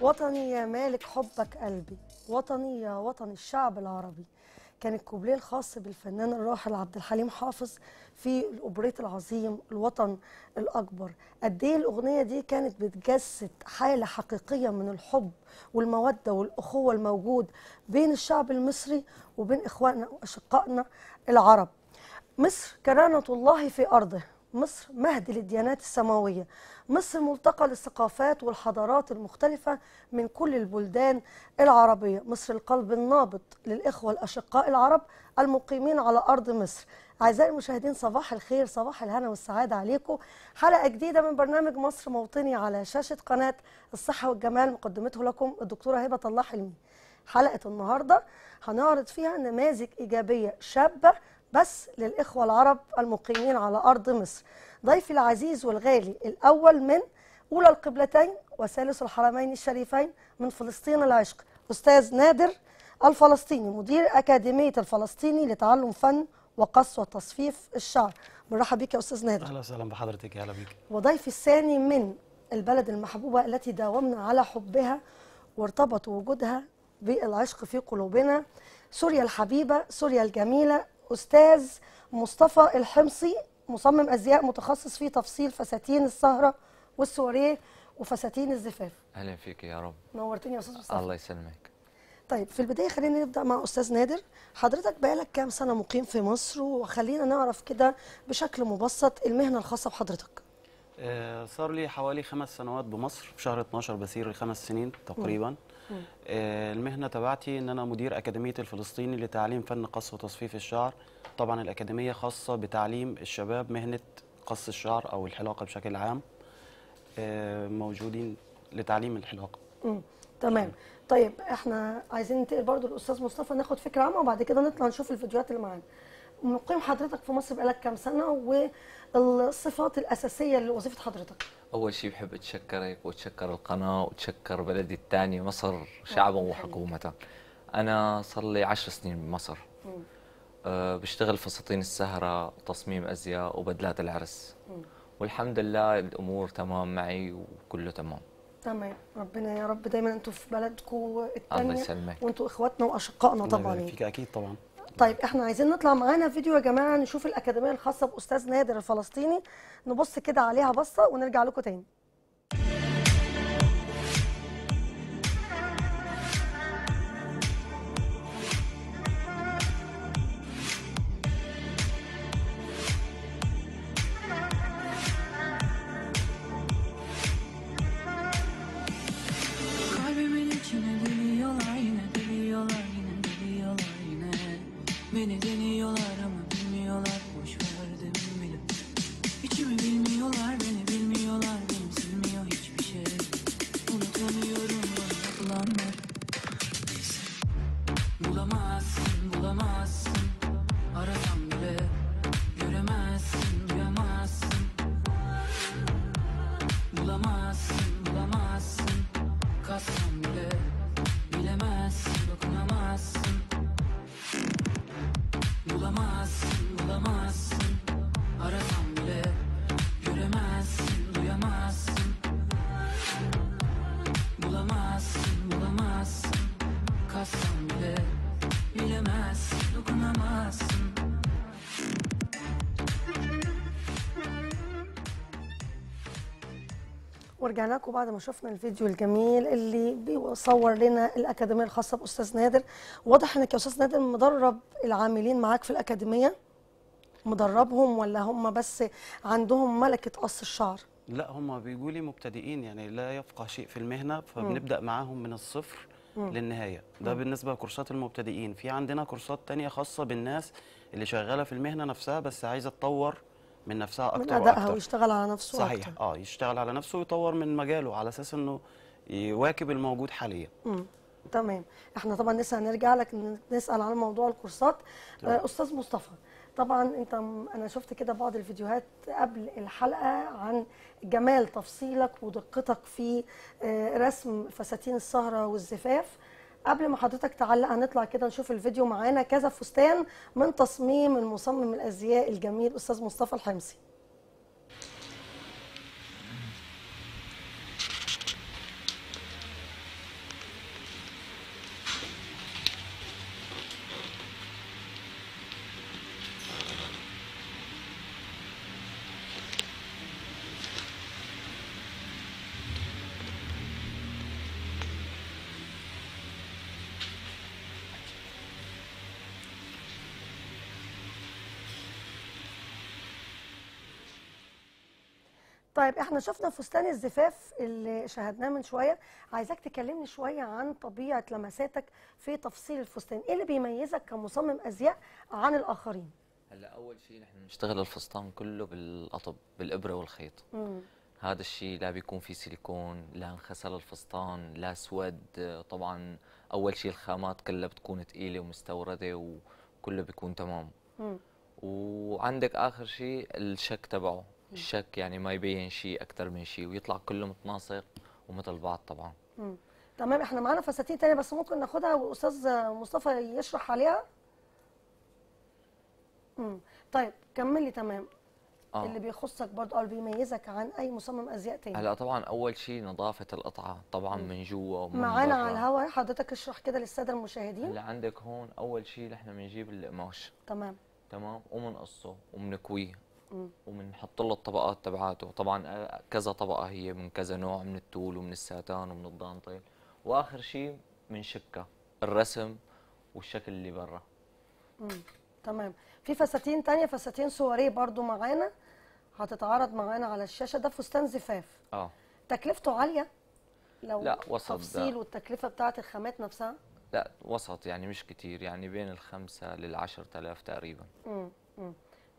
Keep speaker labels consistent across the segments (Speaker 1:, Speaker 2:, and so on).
Speaker 1: وطني يا مالك حبك قلبي وطني يا وطن الشعب العربي كان الكوبليه الخاص بالفنان الراحل عبد الحليم حافظ في الاوبريت العظيم الوطن الاكبر قد ايه الاغنيه دي كانت بتجسد حاله حقيقيه من الحب والموده والاخوه الموجود بين الشعب المصري وبين اخواننا واشقائنا العرب مصر كرانه الله في ارضه مصر مهد للديانات السماوية مصر ملتقى للثقافات والحضارات المختلفة من كل البلدان العربية مصر القلب النابض للإخوة الأشقاء العرب المقيمين على أرض مصر أعزائي المشاهدين صباح الخير صباح الهنا والسعادة عليكم حلقة جديدة من برنامج مصر موطني على شاشة قناة الصحة والجمال مقدمته لكم الدكتورة هبة الله حلمي حلقة النهاردة هنعرض فيها نماذج إيجابية شابة بس للإخوة العرب المقيمين على أرض مصر ضيفي العزيز والغالي الأول من أولى القبلتين وثالث الحرمين الشريفين من فلسطين العشق أستاذ نادر الفلسطيني مدير أكاديمية الفلسطيني لتعلم فن وقص وتصفيف الشعر مرحب بك يا أستاذ نادر
Speaker 2: أهلا وسهلا بحضرتك أهلا بك
Speaker 1: وضيفي الثاني من البلد المحبوبة التي داومنا على حبها وارتبط وجودها بالعشق في قلوبنا سوريا الحبيبة سوريا الجميلة أستاذ مصطفى الحمصي مصمم أزياء متخصص في تفصيل فساتين السهرة والسواريه وفساتين الزفاف
Speaker 3: أهلا فيك يا رب
Speaker 1: نورتني يا أستاذ مصطفى
Speaker 3: الله يسلمك
Speaker 1: طيب في البداية خلينا نبدأ مع أستاذ نادر حضرتك بقالك كام سنة مقيم في مصر وخلينا نعرف كده بشكل مبسط المهنة الخاصة بحضرتك
Speaker 2: آه، صار لي حوالي خمس سنوات بمصر في شهر 12 بسير الخمس سنين تقريبا م. آه، المهنه تبعتي ان انا مدير اكاديميه الفلسطيني لتعليم فن قص وتصفيف الشعر طبعا الاكاديميه خاصه بتعليم الشباب مهنه قص الشعر او الحلاقه بشكل عام آه، موجودين لتعليم الحلاقه
Speaker 1: تمام طيب احنا عايزين ننتقل برضو للاستاذ مصطفى ناخد فكره عامه وبعد كده نطلع نشوف الفيديوهات اللي معانا مقيم حضرتك في مصر بقالك كام سنه والصفات الاساسيه لوظيفه حضرتك
Speaker 3: اول شيء بحب اتشكرك واتشكر القناه واتشكر بلدي الثاني مصر شعبا وحكومته انا صار لي 10 سنين بمصر أه بشتغل فساتين السهره وتصميم ازياء وبدلات العرس والحمد لله الامور تمام معي وكله تمام
Speaker 1: تمام ربنا يا رب دايما انتم في بلدكم الثانيه الله يسلمك اخواتنا واشقائنا طبعا الله يبارك فيك اكيد طبعا طيب احنا عايزين نطلع معانا فيديو يا جماعه نشوف الاكاديميه الخاصه باستاذ نادر الفلسطيني نبص كده عليها بصه ونرجع لكم تاني minute. ورجعنا لكم بعد ما شفنا الفيديو الجميل اللي بيصور لنا الاكاديميه الخاصه باستاذ نادر واضح انك يا استاذ نادر مدرب العاملين معاك في الاكاديميه مدربهم ولا هم بس عندهم ملكه قص الشعر
Speaker 2: لا هم بيجوا لي مبتدئين يعني لا يفقه شيء في المهنه فبنبدا معاهم من الصفر مم. للنهايه ده بالنسبه لكورسات المبتدئين في عندنا كورسات تانية خاصه بالناس اللي شغاله في المهنه نفسها بس عايزه تطور من نفسها اكتر من ادائها ويشتغل
Speaker 1: على نفسه صحيح أكتر.
Speaker 2: اه يشتغل على نفسه ويطور من مجاله على اساس انه يواكب الموجود حاليا
Speaker 1: امم تمام احنا طبعا لسه هنرجع لك نسال عن موضوع الكورسات آه استاذ مصطفى طبعا انت انا شفت كده بعض الفيديوهات قبل الحلقه عن جمال تفصيلك ودقتك في آه، رسم فساتين السهره والزفاف قبل ما حضرتك تعلق هنطلع كده نشوف الفيديو معانا كذا فستان من تصميم المصمم الازياء الجميل استاذ مصطفى الحمصي طيب احنا شفنا فستان الزفاف اللي شاهدناه من شويه عايزاك تكلمني شويه عن طبيعه لمساتك في تفصيل الفستان ايه اللي بيميزك كمصمم ازياء عن الاخرين
Speaker 3: هلا اول شيء نحن بنشتغل الفستان كله بالقطب بالابره والخيط مم. هذا الشيء لا بيكون في سيليكون لا انخسر الفستان لا سود طبعا اول شيء الخامات كلها بتكون ثقيله ومستورده وكله بيكون تمام مم. وعندك اخر شيء الشك تبعه الشك يعني ما يبين شيء اكثر من شيء ويطلع كله متناسق ومثل بعض طبعا
Speaker 1: مم. تمام احنا معانا فساتين ثانيه بس ممكن ناخدها واستاذ مصطفى يشرح عليها امم طيب كملي تمام آه. اللي بيخصك برضه او اللي بيميزك عن اي مصمم ازياء ثاني هلا
Speaker 3: طبعا اول شيء نظافه القطعه طبعا مم. من جوا ومن معانا على
Speaker 1: الهواء حضرتك اشرح كده للساده المشاهدين اللي
Speaker 3: عندك هون اول شيء نحن بنجيب القماش تمام تمام وبنقصه وبنكويه وبنحط له الطبقات تبعاته طبعا آه، كذا طبقه هي من كذا نوع من التول ومن الساتان ومن الدانتيل طيب، واخر شيء بنشكها الرسم والشكل اللي برا
Speaker 1: تمام في فساتين ثانيه فساتين صوريه برضو معانا هتتعرض معانا على الشاشه ده فستان زفاف اه تكلفته عاليه لو لا وسط تفصيل والتكلفه بتاعه الخامات نفسها
Speaker 3: لا وسط يعني مش كتير يعني بين الخمسة للعشر تلاف تقريبا
Speaker 1: امم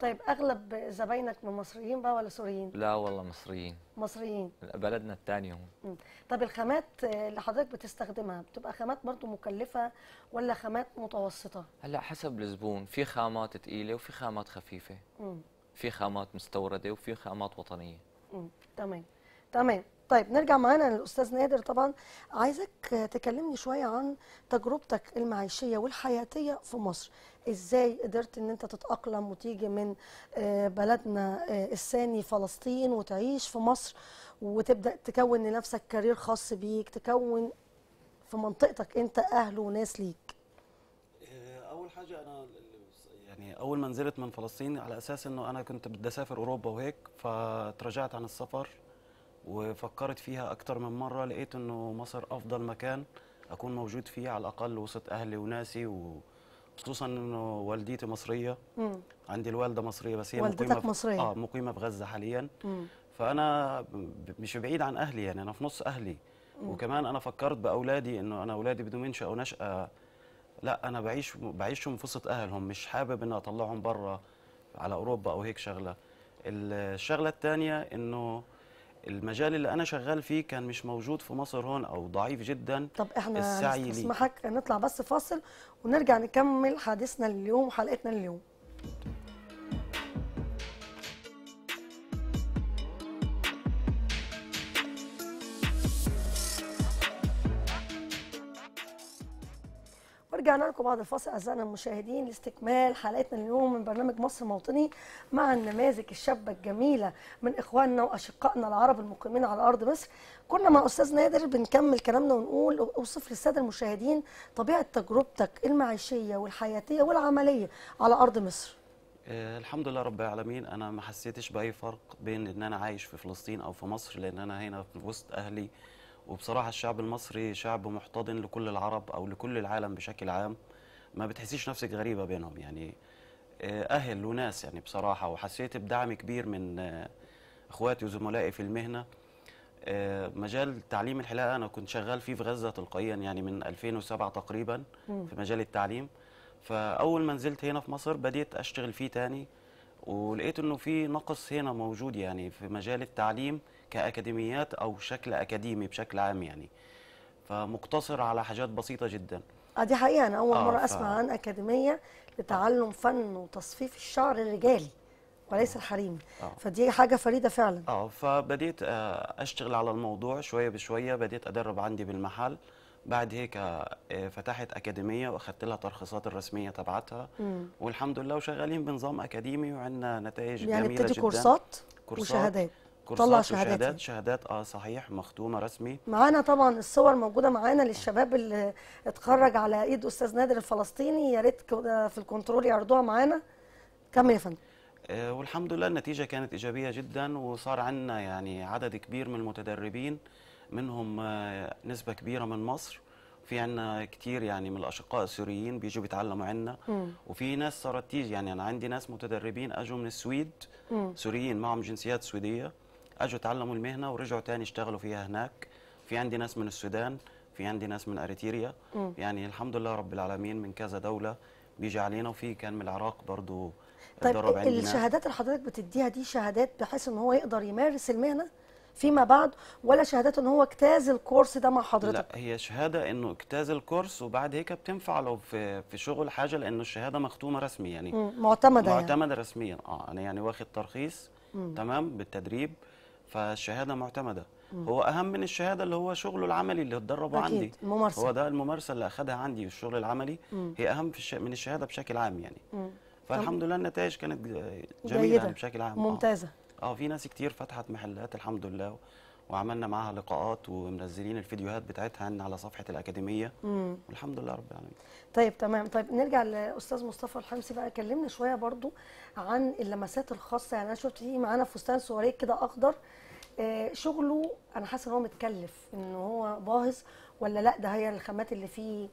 Speaker 1: طيب اغلب زباينك من مصريين بقى ولا سوريين؟
Speaker 3: لا والله مصريين مصريين بلدنا الثاني
Speaker 1: هم طب الخامات اللي حضرتك بتستخدمها بتبقى خامات برضه مكلفه ولا خامات متوسطه؟
Speaker 3: هلا حسب الزبون في خامات ثقيله وفي خامات خفيفه امم في خامات مستورده وفي خامات وطنيه
Speaker 1: امم تمام تمام طيب نرجع معانا للاستاذ نادر طبعا عايزك تكلمني شويه عن تجربتك المعيشيه والحياتيه في مصر ازاي قدرت ان انت تتاقلم وتيجي من آه، بلدنا آه، الثاني فلسطين وتعيش في مصر وتبدا تكون لنفسك كارير خاص بيك تكون في منطقتك انت اهل وناس ليك
Speaker 2: آه، اول حاجه انا يعني اول ما نزلت من فلسطين على اساس انه انا كنت بدي اسافر اوروبا وهيك فتراجعت عن السفر وفكرت فيها أكتر من مرة لقيت أنه مصر أفضل مكان أكون موجود فيه على الأقل وسط أهلي وناسي و... خصوصا انه والدتي مصريه مم. عندي الوالده مصريه بس هي والدتك مقيمه مصريه اه مقيمه في غزه حاليا مم. فانا مش بعيد عن اهلي يعني انا في نص اهلي مم. وكمان انا فكرت باولادي انه انا اولادي بدون منشأ ونشأة لا انا بعيش بعيشهم في وسط اهلهم مش حابب اني اطلعهم بره على اوروبا او هيك شغله الشغله الثانيه انه المجال اللي انا شغال فيه كان مش موجود في مصر هون او ضعيف جدا طب احنا اسمحك
Speaker 1: نطلع بس فاصل ونرجع نكمل حديثنا اليوم وحلقتنا اليوم ورجعنا لكم بعد الفاصل اعزائنا المشاهدين لاستكمال حلقتنا اليوم من برنامج مصر موطني مع النماذج الشابه الجميله من اخواننا واشقائنا العرب المقيمين على ارض مصر. كنا مع استاذ نادر بنكمل كلامنا ونقول اوصف للساده المشاهدين طبيعه تجربتك المعيشيه والحياتيه والعمليه على ارض مصر.
Speaker 2: آه، الحمد لله رب العالمين انا ما حسيتش باي فرق بين ان انا عايش في فلسطين او في مصر لان انا هنا في وسط اهلي وبصراحه الشعب المصري شعب محتضن لكل العرب او لكل العالم بشكل عام ما بتحسيش نفسك غريبه بينهم يعني آه، اهل وناس يعني بصراحه وحسيت بدعم كبير من آه، اخواتي وزملائي في المهنه آه، مجال تعليم الحلاقه انا كنت شغال فيه في غزه تلقائيا يعني من 2007 تقريبا في مجال التعليم فاول ما نزلت هنا في مصر بديت اشتغل فيه تاني ولقيت انه في نقص هنا موجود يعني في مجال التعليم كاكاديميات او شكل اكاديمي بشكل عام يعني فمقتصر على حاجات بسيطه جدا
Speaker 1: اه دي حقيقه انا اول آه مره ف... اسمع عن اكاديميه لتعلم فن وتصفيف الشعر الرجالي وليس آه. الحريمي آه. فدي حاجه فريده فعلا
Speaker 2: اه فبديت آه، اشتغل على الموضوع شويه بشويه بديت ادرب عندي بالمحل بعد هيك آه، فتحت اكاديميه واخذت لها ترخيصات الرسميه تبعتها والحمد لله وشغالين بنظام اكاديمي وعندنا نتائج يعني جميله جدا يعني بتدي كورسات وشهادات طلع شهادات شهادات شهادات اه صحيح مختومه رسمي
Speaker 1: معانا طبعا الصور موجوده معانا للشباب اللي اتخرج على ايد استاذ نادر الفلسطيني يا ريت آه، في الكنترول يعرضوها معانا كم يا فندم
Speaker 2: آه والحمد لله النتيجه كانت ايجابيه جدا وصار عندنا يعني عدد كبير من المتدربين منهم آه نسبه كبيره من مصر في عندنا كتير يعني من الاشقاء السوريين بيجوا بيتعلموا عندنا وفي ناس صارت تيجي يعني انا عندي ناس متدربين اجوا من السويد مم. سوريين معهم جنسيات سويديه اجوا اتعلموا المهنه ورجعوا تاني اشتغلوا فيها هناك في عندي ناس من السودان في عندي ناس من اريتريا يعني الحمد لله رب العالمين من كذا دوله بيجي علينا وفي كان من العراق برضو طيب عندنا. الشهادات
Speaker 1: اللي حضرتك بتديها دي شهادات بحيث ان هو يقدر يمارس المهنه فيما بعد ولا شهادات ان هو اجتاز الكورس ده مع حضرتك لا
Speaker 2: هي شهاده انه اجتاز الكورس وبعد هيك بتنفع لو في في شغل حاجه لانه الشهاده مختومه رسمي يعني معتمده معتمده يعني. رسميا اه انا يعني واخد ترخيص مم. تمام بالتدريب فالشهاده معتمده مم. هو اهم من الشهاده اللي هو شغله العملي اللي اتدربه عندي ممارسة. هو ده الممارسه اللي اخذها عندي الشغل العملي مم. هي اهم في الش... من الشهاده بشكل عام يعني
Speaker 1: مم. فالحمد لله
Speaker 2: النتائج كانت جميله يعني بشكل عام آه. ممتازه اه, آه في ناس كتير فتحت محلات الحمد لله وعملنا معاها لقاءات ومنزلين الفيديوهات بتاعتها على صفحه الاكاديميه مم. والحمد لله رب العالمين
Speaker 1: طيب تمام طيب نرجع لاستاذ مصطفى الحمسي بقى كلمنا شويه برضو عن اللمسات الخاصه يعني انا شفت فيه معانا فستان صغير كده اخضر آه شغله انا حاسه ان هو متكلف ان هو باهظ ولا لا ده هي الخامات اللي فيه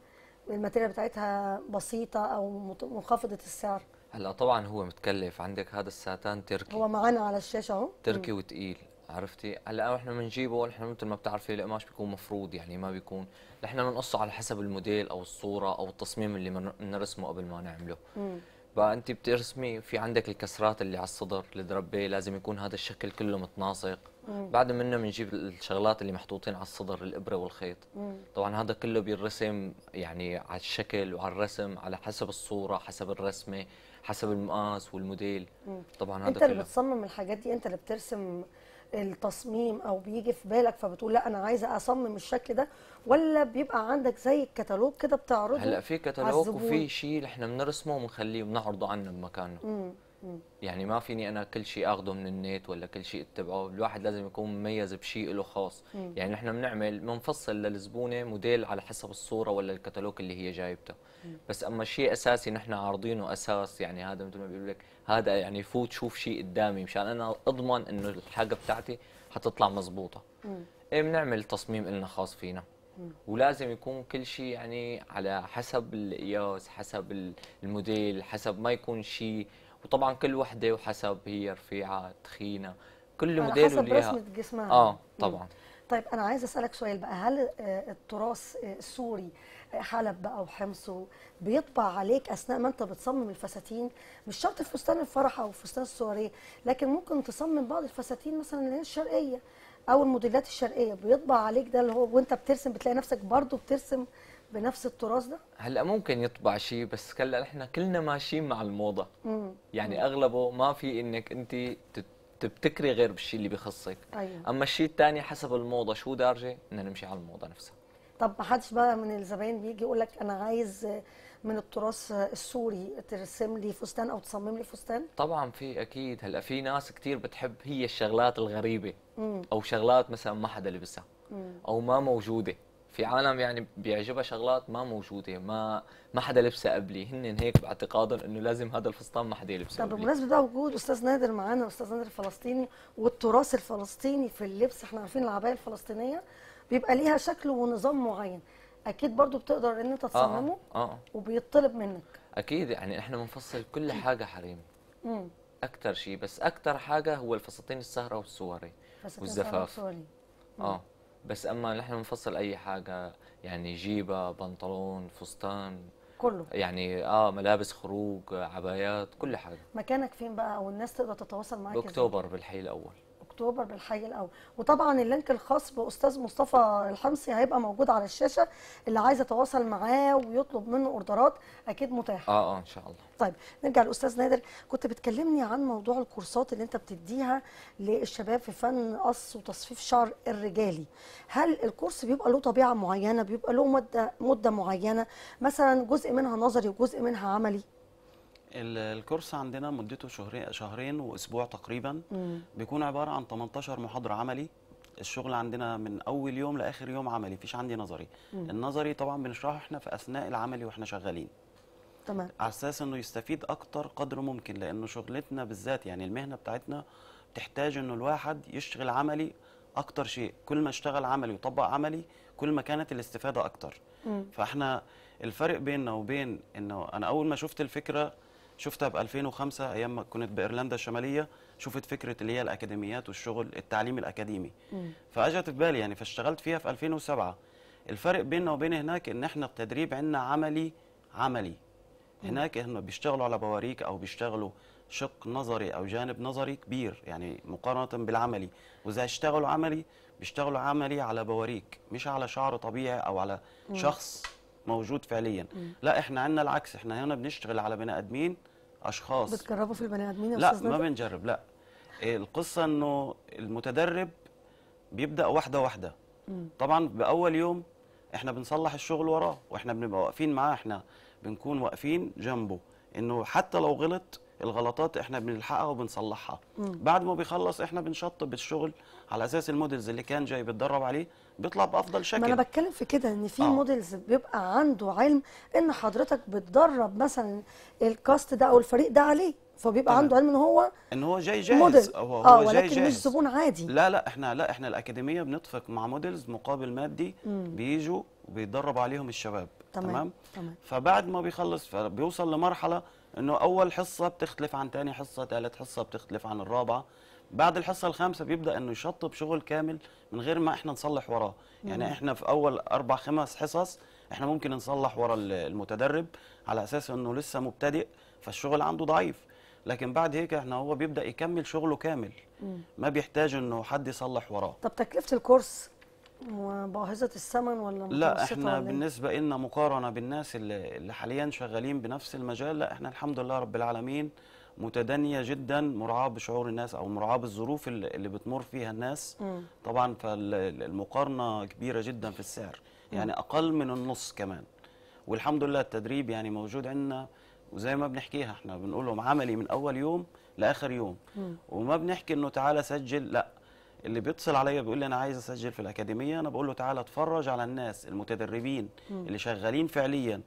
Speaker 1: الماتيريال بتاعتها بسيطه او منخفضه السعر
Speaker 3: هلا طبعا هو متكلف عندك هذا الساتان تركي هو
Speaker 1: معانا على الشاشه اهو تركي
Speaker 3: وتقيل عرفتي هلا احنا بنجيبه نحن مثل ما بتعرفي القماش بيكون مفروض يعني ما بيكون نحن بنقصه على حسب الموديل او الصوره او التصميم اللي بنرسمه قبل ما نعمله مم. فانت بترسمي في عندك الكسرات اللي على الصدر الدربيه لازم يكون هذا الشكل كله متناسق مم. بعد منه بنجيب الشغلات اللي محطوطين على الصدر الابره والخيط مم. طبعا هذا كله بينرسم يعني على الشكل وعلى الرسم على حسب الصوره حسب الرسمه حسب المقاس والموديل مم. طبعا هذا انت اللي كله.
Speaker 1: بتصمم الحاجات دي انت اللي بترسم التصميم او بيجي في بالك فبتقول لا انا عايزه اصمم الشكل ده ولا بيبقى عندك زي الكتالوج كده بتعرضه هلا في كتالوج وفي
Speaker 3: شيء احنا بنرسمه وبنخليه بنعرضه عنا بمكانه يعني ما فيني انا كل شيء اخذه من النت ولا كل شيء اتبعه الواحد لازم يكون مميز بشيء له خاص مم. يعني نحن بنعمل بنفصل للزبونه موديل على حسب الصوره ولا الكتالوج اللي هي جايبته مم. بس اما شيء اساسي نحن عارضينه اساس يعني هذا مثل ما بيقول لك هذا يعني فوت شوف شيء قدامي مشان انا اضمن انه الحاجه بتاعتي حتطلع مزبوطه ايه بنعمل تصميم لنا خاص فينا ولازم يكون كل شيء يعني على حسب القياس حسب الموديل حسب ما يكون شيء وطبعا كل وحده وحسب هي رفيعه تخينه كل موديل حسب وليها رسمه جسمها اه طبعا مم.
Speaker 1: طيب انا عايزه اسالك سؤال بقى هل آه، التراث آه، السوري آه، حلب بقى وحمص بيطبع عليك اثناء ما انت بتصمم الفساتين مش شرط فستان الفرح او فستان السواريه لكن ممكن تصمم بعض الفساتين مثلا اللي هي الشرقيه او الموديلات الشرقيه بيطبع عليك ده اللي هو وانت بترسم بتلاقي نفسك برضو بترسم بنفس التراث ده
Speaker 3: هلا ممكن يطبع شيء بس هلا نحن كلنا ماشيين مع الموضه
Speaker 1: مم. يعني
Speaker 3: اغلبه ما في انك انت تبتكري غير بالشيء اللي بخصك أيوة. اما الشيء الثاني حسب الموضه شو دارجه بدنا نمشي على الموضه نفسها
Speaker 1: طب ما حدش بقى من الزباين بيجي يقول لك انا عايز من التراث السوري ترسم لي فستان او تصمم لي فستان
Speaker 3: طبعا في اكيد هلا في ناس كثير بتحب هي الشغلات الغريبه مم. او شغلات مثلا ما حدا لبسها او ما موجوده في عالم يعني بيعجبها شغلات ما موجوده ما ما حدا لبسها قبلي هن هيك باعتقادهم انه لازم هذا الفستان ما حدا يلبسه طب بمناسبه
Speaker 1: ده وجود استاذ نادر معانا استاذ نادر الفلسطيني والتراث الفلسطيني في اللبس احنا عارفين العبايه الفلسطينيه بيبقى ليها شكل ونظام معين اكيد برضو بتقدر ان انت تصممه آه. آه. آه. وبيطلب منك
Speaker 3: اكيد يعني احنا بنفصل كل حاجه حريم امم اكثر شيء بس اكثر حاجه هو الفساتين السهره والسواري والزفاف اه بس اما نحن بنفصل اي حاجه يعني جيبه بنطلون فستان كله يعني اه ملابس خروج عبايات كل حاجه
Speaker 1: مكانك فين بقى والناس تقدر تتواصل معاك اكتوبر
Speaker 3: بالحي الاول
Speaker 1: اكتوبر بالحي الاول وطبعا اللينك الخاص باستاذ مصطفى الحمصي هيبقى موجود على الشاشه اللي عايز يتواصل معاه ويطلب منه اوردرات اكيد متاح اه اه ان شاء الله طيب نرجع للاستاذ نادر كنت بتكلمني عن موضوع الكورسات اللي انت بتديها للشباب في فن قص وتصفيف شعر الرجالي هل الكورس بيبقى له طبيعه معينه بيبقى له مده مده معينه مثلا جزء منها نظري وجزء منها عملي
Speaker 2: الكورس عندنا مدته شهرين شهرين واسبوع تقريبا مم. بيكون عباره عن 18 محاضره عملي الشغل عندنا من اول يوم لاخر يوم عملي مفيش عندي نظري مم. النظري طبعا بنشرحه احنا في اثناء العملي واحنا شغالين تمام على اساس انه يستفيد اكتر قدر ممكن لانه شغلتنا بالذات يعني المهنه بتاعتنا بتحتاج انه الواحد يشتغل عملي اكتر شيء كل ما اشتغل عملي وطبق عملي كل ما كانت الاستفاده اكتر مم. فاحنا الفرق بيننا وبين انه انا اول ما شفت الفكره شفتها ب 2005 ايام ما كنت بايرلندا الشماليه شفت فكره اللي هي الاكاديميات والشغل التعليم الاكاديمي فاجت في بالي يعني فاشتغلت فيها في 2007 الفرق بيننا وبين هناك ان احنا التدريب عندنا عملي عملي هناك هم بيشتغلوا على بواريك او بيشتغلوا شق نظري او جانب نظري كبير يعني مقارنه بالعملي واذا اشتغلوا عملي بيشتغلوا عملي على بواريك مش على شعر طبيعي او على شخص موجود فعليا لا احنا عندنا العكس احنا هنا بنشتغل على بني ادمين اشخاص
Speaker 1: بتجربوا في البني ادمين لا ما
Speaker 2: بنجرب لا القصه انه المتدرب بيبدا واحده واحده طبعا باول يوم احنا بنصلح الشغل وراه واحنا بنبقى واقفين معاه احنا بنكون واقفين جنبه انه حتى لو غلط الغلطات احنا بنلحقها وبنصلحها بعد ما بيخلص احنا بنشطب الشغل على اساس المودلز اللي كان جاي بيتدرب عليه بيطلع بافضل شكل ما انا
Speaker 1: بتكلم في كده ان في آه. مودلز بيبقى عنده علم ان حضرتك بتدرب مثلا الكاست ده او الفريق ده عليه فبيبقى طبعا. عنده علم ان هو
Speaker 2: ان هو جاي جاهز موديل. هو آه هو جاي ولكن جاهز. مش زبون عادي لا لا احنا لا احنا الاكاديميه بنتفق مع مودلز مقابل مادي بيجوا وبيتدرب عليهم الشباب تمام. تمام فبعد ما بيخلص فبيوصل لمرحله انه اول حصه بتختلف عن ثاني حصه ثالث حصه بتختلف عن الرابعه بعد الحصه الخامسه بيبدا انه يشطب شغل كامل من غير ما احنا نصلح وراه يعني احنا في اول اربع خمس حصص احنا ممكن نصلح ورا المتدرب على اساس انه لسه مبتدئ فالشغل عنده ضعيف لكن بعد هيك احنا هو بيبدا يكمل شغله كامل مم. ما بيحتاج انه حد يصلح وراه
Speaker 1: طب تكلفه الكورس وباهظه الثمن ولا لا احنا إيه؟ بالنسبه
Speaker 2: لنا مقارنه بالناس اللي, اللي حاليا شغالين بنفس المجال لا احنا الحمد لله رب العالمين متدنيه جدا مرعاه بشعور الناس او مرعاه بالظروف اللي بتمر فيها الناس م. طبعا فالمقارنه كبيره جدا في السعر يعني اقل من النص كمان والحمد لله التدريب يعني موجود عندنا وزي ما بنحكيها احنا بنقول لهم عملي من اول يوم لاخر يوم م. وما بنحكي انه تعالى سجل لا اللي بيتصل عليا بيقول لي انا عايز اسجل في الاكاديميه انا بقول له تعالى اتفرج على الناس المتدربين م. اللي شغالين فعليا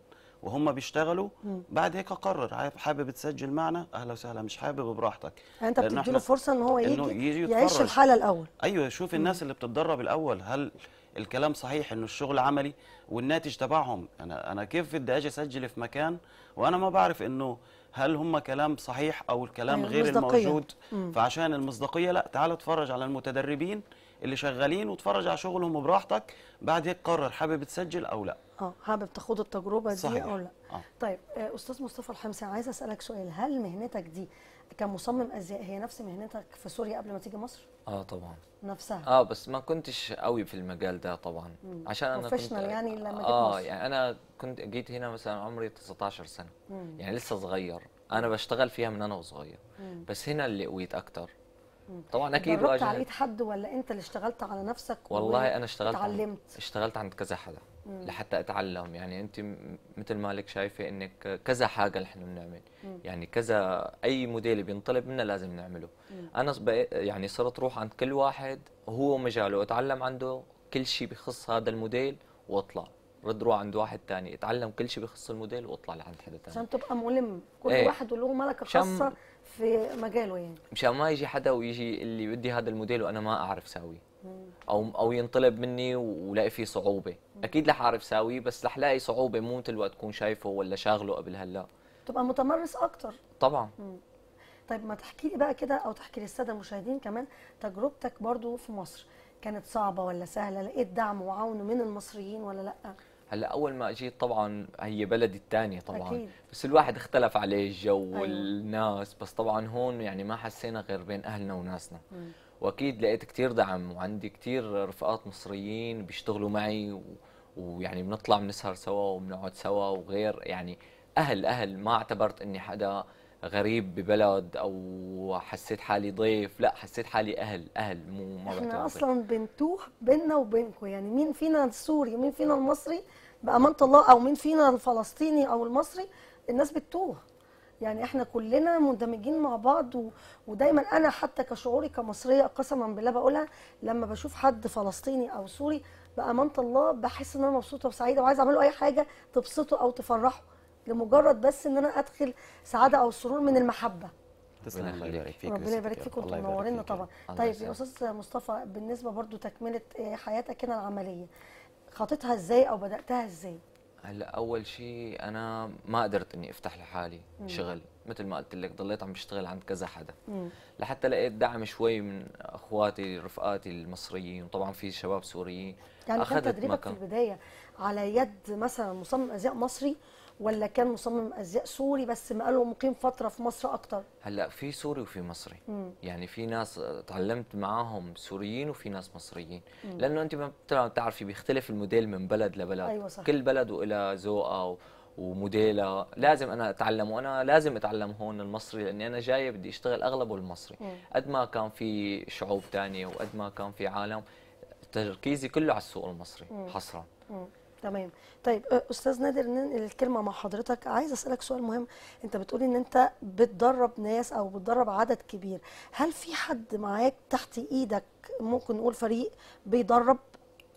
Speaker 2: وهم بيشتغلوا بعد هيك اقرر حابب تسجل معنا اهلا وسهلا مش حابب براحتك يعني انت بتديله فرصه
Speaker 1: ان هو يجي, إنه يجي يعيش الحاله الاول
Speaker 2: ايوه شوف الناس اللي بتتدرب الاول هل الكلام صحيح انه الشغل عملي والناتج تبعهم انا انا كيف بدي اجي اسجل في مكان وانا ما بعرف انه هل هم كلام صحيح او الكلام أيوة، غير مصدقية. الموجود مم. فعشان المصداقيه لا تعال اتفرج على المتدربين اللي شغالين واتفرج على شغلهم براحتك بعد هيك قرر حابب تسجل او لا
Speaker 1: اه حابب تاخد التجربه دي صحيح. او لا آه. طيب آه، استاذ مصطفى الحمسي عايز اسالك سؤال هل مهنتك دي كمصمم ازياء هي نفس مهنتك في سوريا قبل ما تيجي مصر؟ اه طبعا نفسها
Speaker 3: اه بس ما كنتش قوي في المجال ده طبعا مم. عشان انا كنت يعني لما جيت اه مصر. يعني انا كنت جيت هنا مثلا عمري 19 سنه مم. يعني لسه صغير انا بشتغل فيها من انا وصغير مم. بس هنا اللي قويت اكتر طبعا اكيد جربت على ايد
Speaker 1: حد ولا انت اللي اشتغلت على نفسك والله انا اشتغلت اتعلمت عن...
Speaker 3: اشتغلت عند كذا حدا لحتى اتعلم يعني انت مثل ما لك شايفه انك كذا حاجه نحن بنعمل يعني كذا اي موديل بينطلب منا لازم نعمله مم. انا يعني صرت روح عند كل واحد هو مجاله اتعلم عنده كل شيء بخص هذا الموديل واطلع رد روح عند واحد ثاني اتعلم كل شيء بخص الموديل واطلع لعند حدا ثاني عشان
Speaker 1: تبقى ملم كل ايه. واحد وله ملكه خاصه في مجاله يعني
Speaker 3: مشان ما يجي حدا ويجي اللي بدي هذا الموديل وانا ما اعرف ساويه او او ينطلب مني ولاقي فيه صعوبه اكيد رح اعرف ساويه بس رح لاقي صعوبه مو مثل وقت تكون شايفه ولا شاغله قبل هلا
Speaker 1: تبقى متمرس اكتر طبعا مم. طيب ما تحكي لي بقى كده او تحكي للساده المشاهدين كمان تجربتك برضو في مصر كانت صعبه ولا سهله لقيت دعم وعون من المصريين ولا لا
Speaker 3: هلا اول ما اجيت طبعا هي بلدي الثانيه طبعا أكيد. بس الواحد اختلف عليه الجو أيوه. والناس أيوه. بس طبعا هون يعني ما حسينا غير بين اهلنا وناسنا مم. واكيد لقيت كتير دعم وعندي كتير رفقات مصريين بيشتغلوا معي و... ويعني بنطلع بنسهر سوا وبنقعد سوا وغير يعني اهل اهل ما اعتبرت اني حدا غريب ببلد او حسيت حالي ضيف لا حسيت حالي اهل اهل مو ما احنا
Speaker 1: اصلا بنتوه بيننا وبينكم يعني مين فينا السوري ومين فينا المصري بامانه الله او مين فينا الفلسطيني او المصري الناس بتتوه يعني احنا كلنا مندمجين مع بعض و... ودايما انا حتى كشعوري كمصريه قسما بالله بقولها لما بشوف حد فلسطيني او سوري بامانه الله بحس ان انا مبسوطه وسعيده وعايزه اعمل له اي حاجه تبسطه او تفرحه لمجرد بس ان انا ادخل سعاده او سرور من المحبه
Speaker 3: ربنا يبارك فيك ربنا يبارك فيك وانتم منورينا طبعا طيب يا
Speaker 1: استاذ مصطفى بالنسبه برضو تكمله إيه حياتك هنا العمليه خطيتها ازاي او بداتها ازاي
Speaker 3: هلا اول شيء انا ما قدرت اني افتح لحالي مم. شغل مثل ما قلت لك ضليت عم بشتغل عند كذا حدا مم. لحتى لقيت دعم شوي من اخواتي رفقاتي المصريين وطبعا في شباب سوريين يعني اخذت تدريبك في
Speaker 1: البدايه على يد مثلا مصمم ازياء مصري ولا كان مصمم ازياء سوري بس ما قالوا مقيم فتره في مصر اكتر
Speaker 3: هلا في سوري وفي مصري مم. يعني في ناس تعلمت معاهم سوريين وفي ناس مصريين مم. لانه انت ما بتعرفي بيختلف الموديل من بلد لبلد أيوة صح. كل بلد وإلى ذوقها وموديلها لازم انا اتعلم وانا لازم اتعلم هون المصري لاني انا جايه بدي اشتغل اغلبه المصري قد ما كان في شعوب ثانيه وقد ما كان في عالم تركيزي كله على السوق المصري مم. حصرا
Speaker 1: مم. تمام طيب استاذ نادر ننقل الكلمه مع حضرتك عايز اسالك سؤال مهم انت بتقول ان انت بتدرب ناس او بتدرب عدد كبير هل في حد معاك تحت ايدك ممكن نقول فريق بيدرب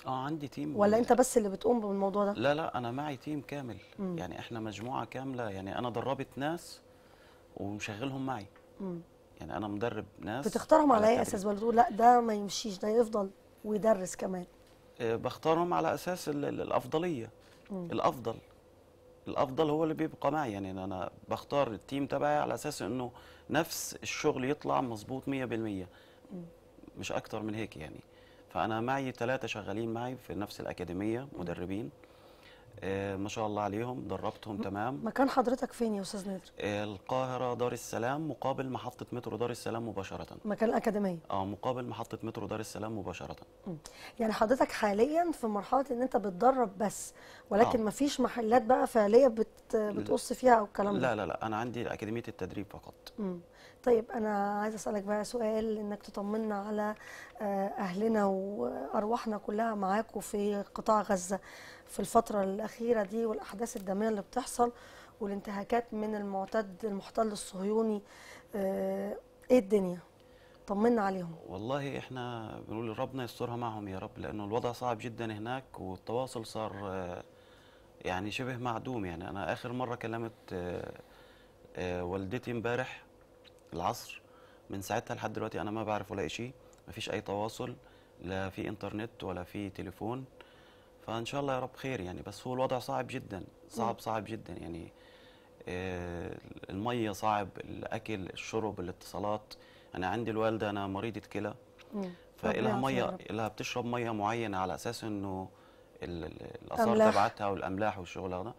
Speaker 2: اه عندي تيم ولا انت
Speaker 1: بس اللي بتقوم بالموضوع ده لا
Speaker 2: لا انا معي تيم كامل مم. يعني احنا مجموعه كامله يعني انا دربت ناس ومشغلهم معي مم. يعني انا مدرب ناس بتختارهم على, على اي اساس
Speaker 1: ولا تقول لا ده ما يمشيش ده يفضل ويدرس كمان
Speaker 2: آه، بختارهم على اساس الافضليه مم. الافضل الافضل هو اللي بيبقى معي يعني انا بختار التيم تبعي على اساس انه نفس الشغل يطلع مظبوط 100% مش اكتر من هيك يعني فانا معي ثلاثه شغالين معي في نفس الاكاديميه مدربين آه، ما شاء الله عليهم دربتهم تمام
Speaker 1: مكان حضرتك فين يا استاذ نادر
Speaker 2: آه، القاهره دار السلام مقابل محطه مترو دار السلام مباشره
Speaker 1: مكان الاكاديميه
Speaker 2: اه مقابل محطه مترو دار السلام مباشره
Speaker 1: يعني حضرتك حاليا في مرحله ان انت بتدرب بس ولكن آه. مفيش محلات بقى فعليه بت... بتقص فيها او الكلام ده لا
Speaker 2: لا لا انا عندي اكاديميه التدريب فقط
Speaker 1: مم. طيب انا عايزه اسالك بقى سؤال انك تطمنا على آه، اهلنا وارواحنا كلها معاكم في قطاع غزه في الفتره الاخيره دي والاحداث الدميه اللي بتحصل والانتهاكات من المعتد المحتل الصهيوني آه، ايه الدنيا طمنا عليهم
Speaker 2: والله احنا بنقول ربنا يسترها معهم يا رب لانه الوضع صعب جدا هناك والتواصل صار آه، يعني شبه معدوم يعني انا اخر مره كلمت والدتي امبارح العصر من ساعتها لحد دلوقتي انا ما بعرف ولا شيء ما فيش اي تواصل لا في انترنت ولا في تليفون فان شاء الله يا رب خير يعني بس هو الوضع صعب جدا صعب صعب جدا يعني آه، الميه صعب الاكل الشرب الاتصالات انا عندي الوالده انا مريضه كلى فالها ميه لها بتشرب ميه معينه على اساس انه الاثار تبعتها والاملاح والشغل هذا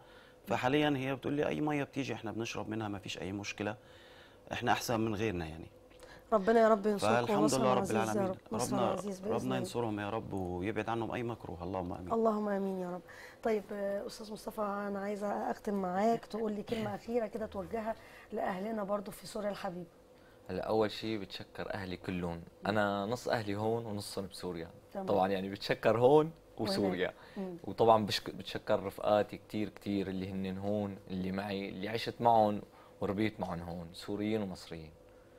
Speaker 2: فحاليا هي بتقول لي اي ميه بتيجي احنا بنشرب منها ما فيش اي مشكله احنا احسن من غيرنا يعني
Speaker 1: ربنا يا رب ينصركم الحمد لله رب العالمين ربنا ربنا
Speaker 2: ينصرهم يا رب ويبعد عنهم اي مكروه اللهم امين
Speaker 1: اللهم امين يا رب طيب استاذ مصطفى انا عايزه اختم معاك تقول لي كلمه اخيره كده توجهها لاهلنا برضو في سوريا الحبيبه
Speaker 3: هلا اول شيء بتشكر اهلي كلهم نعم. انا نص اهلي هون ونصهم بسوريا تمام. طبعا يعني بتشكر هون وسوريا وطبعا بتشكر رفقاتي كثير كثير اللي هن هون اللي معي اللي عشت معهم وربيت معهم هون سوريين ومصريين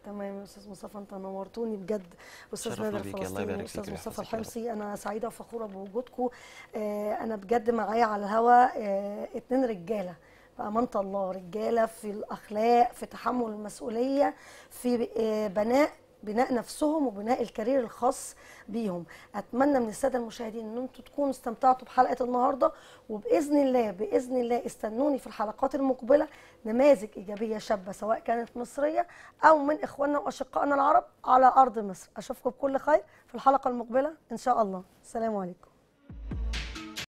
Speaker 1: تمام استاذ مصطفى انت نورتوني بجد استاذ نادر فلسطيني استاذ مصطفى الحمصي انا سعيده وفخوره بوجودكم آه، انا بجد معايا على الهواء آه، اتنين رجاله بأمانة الله رجالة في الأخلاق في تحمل المسؤولية في آه، بناء بناء نفسهم وبناء الكارير الخاص بيهم اتمنى من الساده المشاهدين ان انتم تكونوا استمتعتوا بحلقه النهارده وباذن الله باذن الله استنوني في الحلقات المقبله نماذج ايجابيه شابه سواء كانت مصريه او من اخواننا واشقائنا العرب على ارض مصر اشوفكم بكل خير في الحلقه المقبله ان شاء الله السلام عليكم